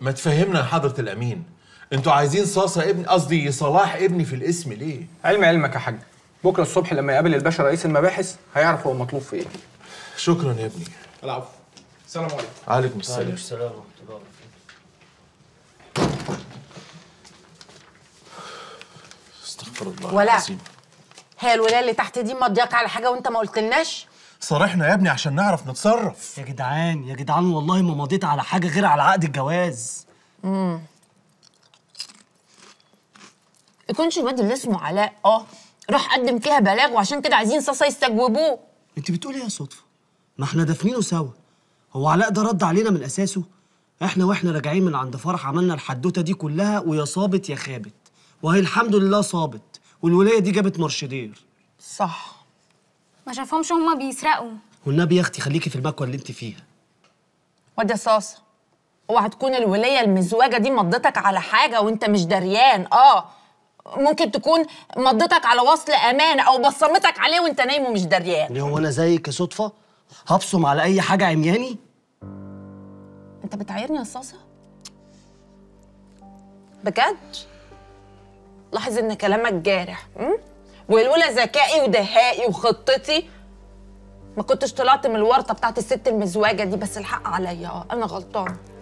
ما تفهمنا يا حضرة الأمين انتوا عايزين صاصة ابني قصدي صلاح ابني في الاسم ليه؟ علم علمك يا حاج بكرة الصبح لما يقابل الباشا رئيس المباحث هيعرف هو مطلوب في ايه شكرا يا ابني العفو السلام عليكم عليكم السلام عليكم السلام ورحمة الله وبركاته استغفر الله ولا العظيم هي الولاية اللي تحت دي مضيقه على حاجة وانت ما قلتلناش؟ صارحنا يا ابني عشان نعرف نتصرف يا جدعان يا جدعان والله ما مضيت على حاجه غير على عقد الجواز امم يكونش الواد اللي اسمه علاء اه راح قدم فيها بلاغ وعشان كده عايزين صاصا يستجوبوه انت بتقولي ايه يا صدفه ما احنا دافنينه سوا هو علاء ده رد علينا من اساسه احنا واحنا راجعين من عند فرح عملنا الحدوته دي كلها ويا صابت يا خابت وهي الحمد لله صابت والولايه دي جابت مرشدير صح ما شافهمش هما بيسرقوا والنبي يا اختي خليكي في المكوى اللي انت فيها ودي يا صاصه اوعى تكون الوليه المزوجه دي مضتك على حاجه وانت مش دريان اه ممكن تكون مضتك على وصل امان او بصمتك عليه وانت نايم ومش دريان هو انا زيك صدفه هبصم على اي حاجه عمياني انت بتعايرني يا صاصه بجد لاحظ ان كلامك جارح امم ولولا ذكائي ودهائي وخطتي ما كنتش طلعت من الورطه بتاعت الست المزواجه دي بس الحق عليا اه انا غلطانه